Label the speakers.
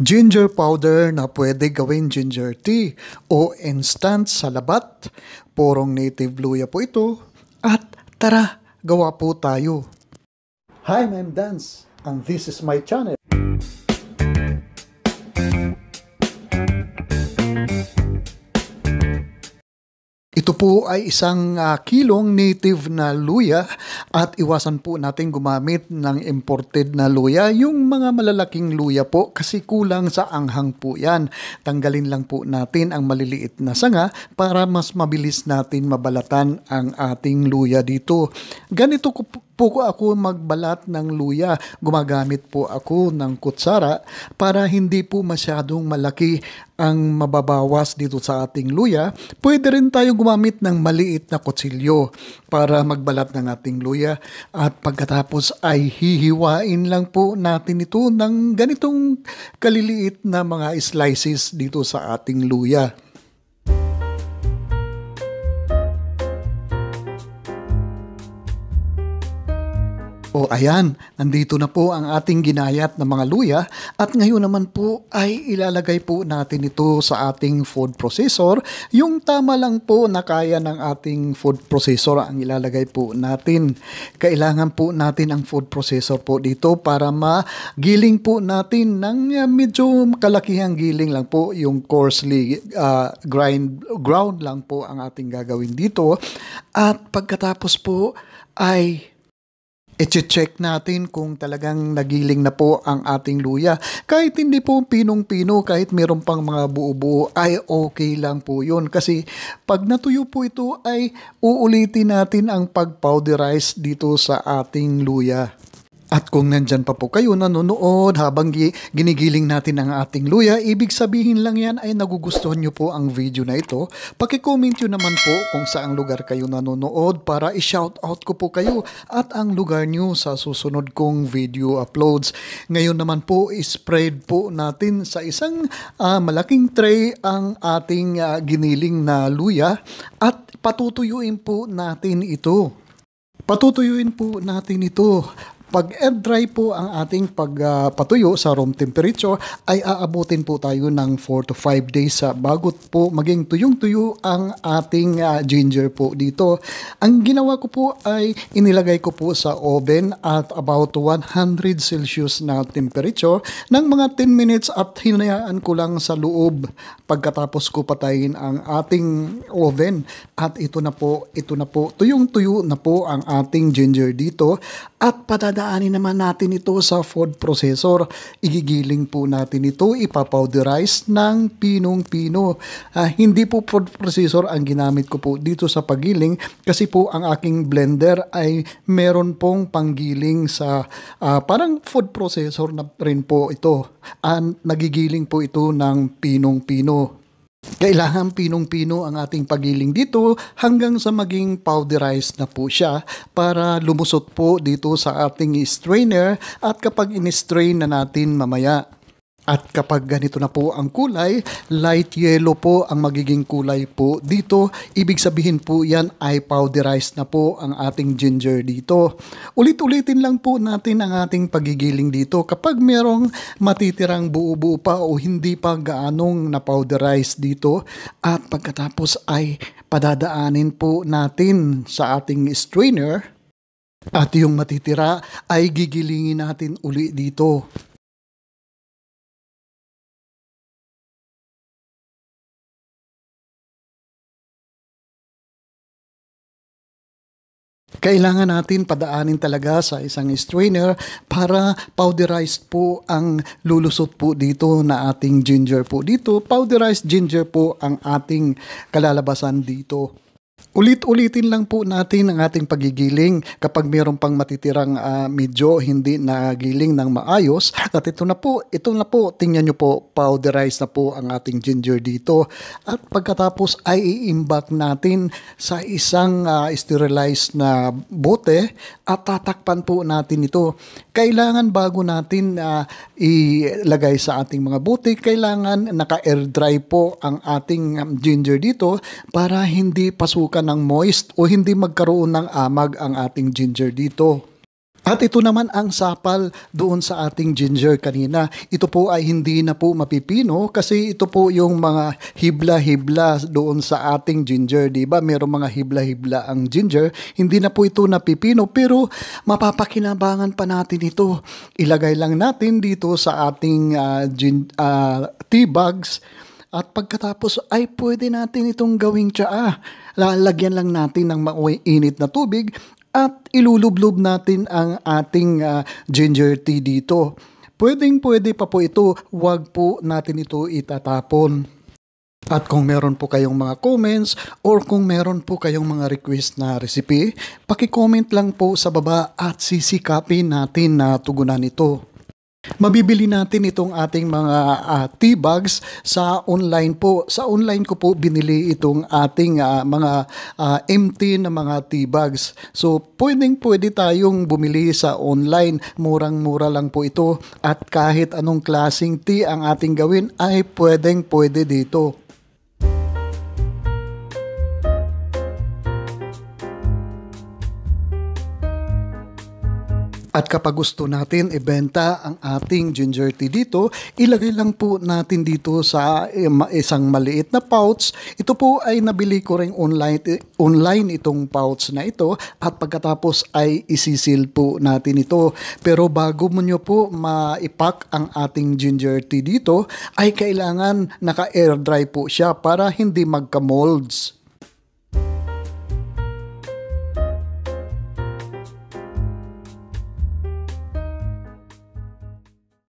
Speaker 1: ginger powder na pwede gawin ginger tea o instant salabat. Purong native luya po ito. At tara, gawa po tayo. Hi, I'm Dance and this is my channel. Ito po ay isang uh, kilong native na luya at iwasan po natin gumamit ng imported na luya. Yung mga malalaking luya po kasi kulang sa anghang po yan. Tanggalin lang po natin ang maliliit na sanga para mas mabilis natin mabalatan ang ating luya dito. Ganito ko po po ako magbalat ng luya. Gumagamit po ako ng kutsara para hindi po masyadong malaki ang mababawas dito sa ating luya. Pwede rin tayo gumamit ng maliit na kutsilyo para magbalat ng ating luya. At pagkatapos ay hihiwain lang po natin ito ng ganitong kaliliit na mga slices dito sa ating luya. O ayan, nandito na po ang ating ginayat na mga luya at ngayon naman po ay ilalagay po natin ito sa ating food processor. Yung tama lang po na kaya ng ating food processor ang ilalagay po natin. Kailangan po natin ang food processor po dito para magiling po natin ng eh, medyo kalakihang giling lang po yung coarsely uh, grind ground lang po ang ating gagawin dito. At pagkatapos po ay i-check natin kung talagang nagiling na po ang ating luya. Kahit hindi po pinong-pino, kahit meron pang mga buo-buo, ay okay lang po yun. Kasi pag natuyo po ito, ay uulitin natin ang pag-powderize dito sa ating luya. At kung nandyan pa po kayo nanonood habang ginigiling natin ang ating luya, ibig sabihin lang yan ay nagugustuhan nyo po ang video na ito. Pakicomment nyo naman po kung saang lugar kayo nanonood para i-shout out ko po kayo at ang lugar nyo sa susunod kong video uploads. Ngayon naman po, spread po natin sa isang uh, malaking tray ang ating uh, giniling na luya at patutuyuin po natin ito. Patutuyuin po natin ito pag air dry po ang ating pagpatuyo ah, uh, sa room temperature ay aabutin po tayo ng 4 to 5 days sa uh, bago po maging tuyong-tuyo ang ating uh, ginger po dito. Ang ginawa ko po ay inilagay ko po sa oven at about 100 Celsius na temperature ng mga 10 minutes at hinayaan ko lang sa loob pagkatapos ko patayin ang ating oven at ito na po ito na po tuyong-tuyo na po ang ating ginger dito at padadaanin naman natin ito sa food processor. Igigiling po natin ito, ipapowderize ng pinong-pino. Uh, hindi po food processor ang ginamit ko po dito sa pagiling kasi po ang aking blender ay meron pong panggiling sa uh, parang food processor na rin po ito. Uh, nagigiling po ito ng pinong-pino kailangan pinong-pino ang ating pagiling dito hanggang sa maging powderized na po siya para lumusot po dito sa ating strainer at kapag in-strain na natin mamaya at kapag ganito na po ang kulay, light yellow po ang magiging kulay po dito. Ibig sabihin po yan ay powderized na po ang ating ginger dito. Ulit-ulitin lang po natin ang ating pagigiling dito. Kapag merong matitirang buo-buo pa o hindi pa gaanong na-powderized dito at pagkatapos ay padadaanin po natin sa ating strainer at yung matitira ay gigilingin natin uli dito. Kailangan natin padaanin talaga sa isang strainer para powderized po ang lulusot po dito na ating ginger po dito. Powderized ginger po ang ating kalalabasan dito. Ulit-ulitin lang po natin ang ating pagigiling kapag mayroon pang matitirang uh, medyo hindi nagiling ng maayos at ito na po, ito na po, tingnan nyo po, powderize na po ang ating ginger dito at pagkatapos ay i-imbak natin sa isang uh, sterilized na bote at tatakpan po natin ito kailangan bago natin uh, ilagay sa ating mga butik, kailangan naka-air dry po ang ating um, ginger dito para hindi pasukan ng moist o hindi magkaroon ng amag ang ating ginger dito. At ito naman ang sapal doon sa ating ginger kanina. Ito po ay hindi na po mapipino kasi ito po yung mga hibla-hibla doon sa ating ginger, 'di ba? Merong mga hibla-hibla ang ginger. Hindi na po ito napipino pero mapapakinabangan pa natin ito. Ilagay lang natin dito sa ating uh, gin, uh, tea bags. At pagkatapos ay pwede natin itong gawing tsaa. Lalagyan lang natin ng mainit na tubig at ilulublob natin ang ating uh, ginger tea dito. Pwedeng pwede pa po ito, wag po natin ito itatapon. At kung meron po kayong mga comments or kung meron po kayong mga request na recipe, paki-comment lang po sa baba at sisikapin natin na tugunan ito. Mabibili natin itong ating mga uh, tea bags sa online po. Sa online ko po binili itong ating uh, mga uh, empty na mga tea bags. So pwedeng pwede tayong bumili sa online. Murang-mura lang po ito at kahit anong klasing tea ang ating gawin ay pwedeng pwede dito. At kapag gusto natin ibenta ang ating ginger tea dito, ilagay lang po natin dito sa eh, isang maliit na pouch. Ito po ay nabili ko rin online, eh, online itong pouch na ito at pagkatapos ay isisil po natin ito. Pero bago mo nyo po maipak ang ating ginger tea dito, ay kailangan naka-air dry po siya para hindi magka-molds.